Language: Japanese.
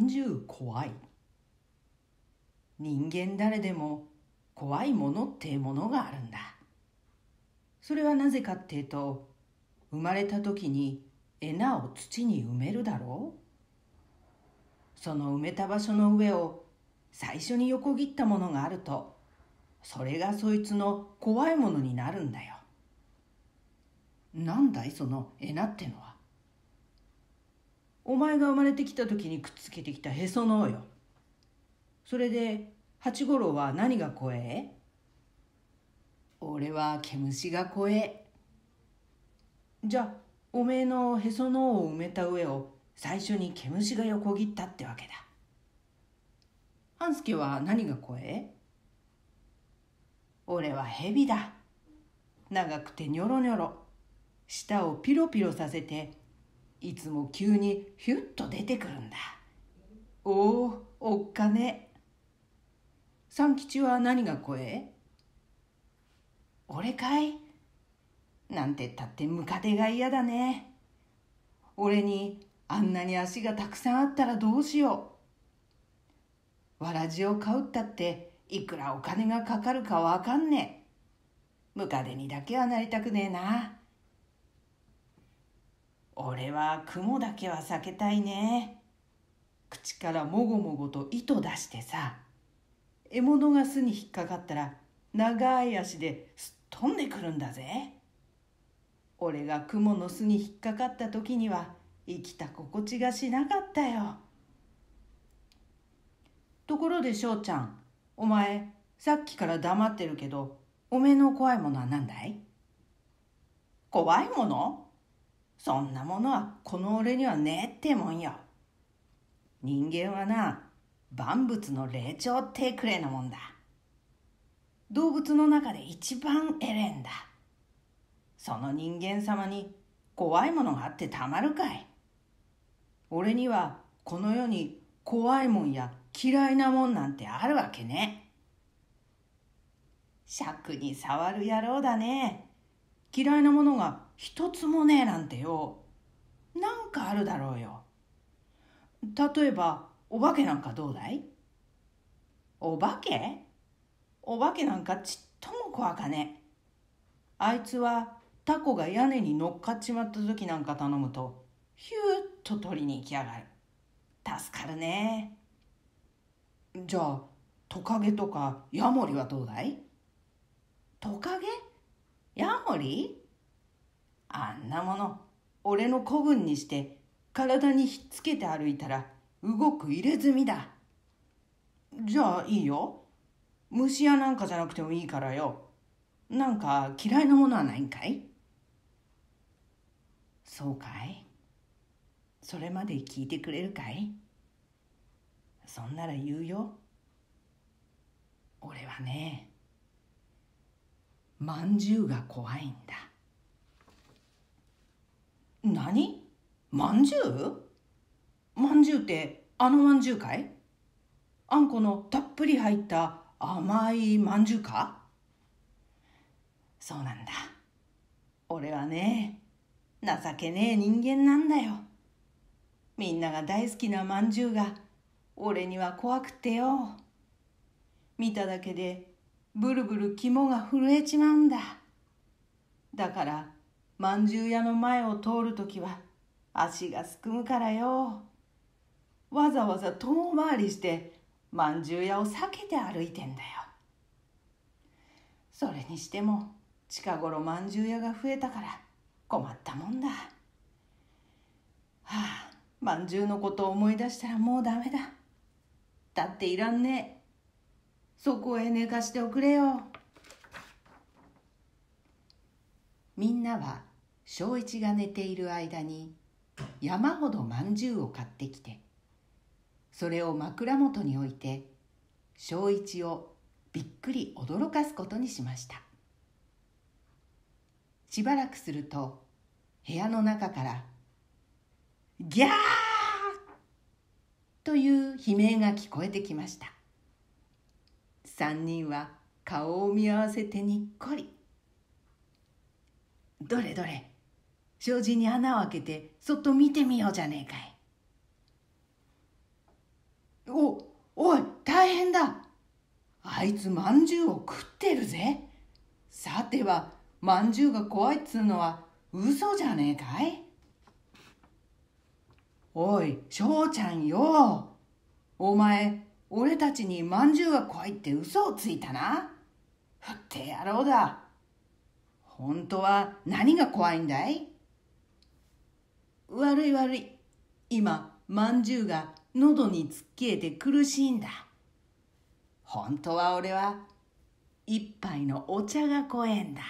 30怖い人間誰でも怖いものってものがあるんだそれはなぜかっていうと生まれた時にエナを土に埋めるだろうその埋めた場所の上を最初に横切ったものがあるとそれがそいつの怖いものになるんだよなんだいそのエナってのはお前が生まれてきた時にくっつけてきたへその緒よそれで八五郎は何が怖え俺は毛虫が怖えじゃあおめえのへその緒を埋めた上を最初に毛虫が横切ったってわけだ半助は何が怖え俺は蛇だ長くてニョロニョロ舌をピロピロさせていつも急にヒュッと出てくるんだおおおっかね三吉は何がえ俺かいなんてったってムカデが嫌だね俺にあんなに足がたくさんあったらどうしようわらじを買うったっていくらお金がかかるかわかんねえムカデにだけはなりたくねえな俺は雲だけは避けたいね。口からもごもごと糸出してさ、獲物が巣に引っかかったら長い足ですっ飛んでくるんだぜ。俺が雲の巣に引っかかった時には生きた心地がしなかったよ。ところで翔ちゃん、お前さっきから黙ってるけど、おめえの怖いものは何だい怖いものそんなものはこの俺にはねえってもんよ。人間はな、万物の霊長ってくれなもんだ。動物の中で一番エレンだ。その人間様に怖いものがあってたまるかい。俺にはこの世に怖いもんや嫌いなもんなんてあるわけね。尺に触る野郎だね。嫌いなものが一つもねえなんてよ。なんかあるだろうよ。例えば、お化けなんかどうだいお化けお化けなんかちっとも怖かねあいつはタコが屋根に乗っかっちまった時なんか頼むと、ヒューッと取りに行きやがる。助かるね。じゃあ、トカゲとかヤモリはどうだいトカゲヤモリあんなもの、俺の子分にして体にひっつけて歩いたら動く入れ墨だ。じゃあいいよ。虫やなんかじゃなくてもいいからよ。なんか嫌いなものはないんかいそうかいそれまで聞いてくれるかいそんなら言うよ。俺はね、まんじゅうが怖いんだ。何まんじゅうまんじゅうってあのまんじゅうかいあんこのたっぷり入った甘いまんじゅうかそうなんだ。俺はね、情けねえ人間なんだよ。みんなが大好きなまんじゅうが、俺には怖くてよ。見ただけで、ブルブル肝が震えちまうんだ。だから、まんじゅう屋の前を通るときは足がすくむからよ。わざわざ遠回りしてまんじゅう屋を避けて歩いてんだよ。それにしても近頃まんじゅう屋が増えたから困ったもんだ。はあ、まんじゅうのことを思い出したらもうダメだ。だっていらんねえ。そこへ寝かしておくれよ。みんなは正一が寝ている間に山ほどまんじゅうを買ってきてそれを枕元に置いて正一をびっくり驚かすことにしましたしばらくすると部屋の中から「ギャー!」という悲鳴が聞こえてきました3人は顔を見合わせてにっこり「どれどれ障子に穴を開けてそっと見てみようじゃねえかい。お、おい、大変だ。あいつまんじゅうを食ってるぜ。さては、まんじゅうが怖いっつうのは嘘じゃねえかいおい、翔ちゃんよ。お前、俺たちにまんじゅうが怖いって嘘をついたな。ふって野郎だ。本当は何が怖いんだい悪い悪い。今、まんじゅうが喉に突っ消えて苦しいんだ。本当は俺は、一杯のお茶が怖えんだ。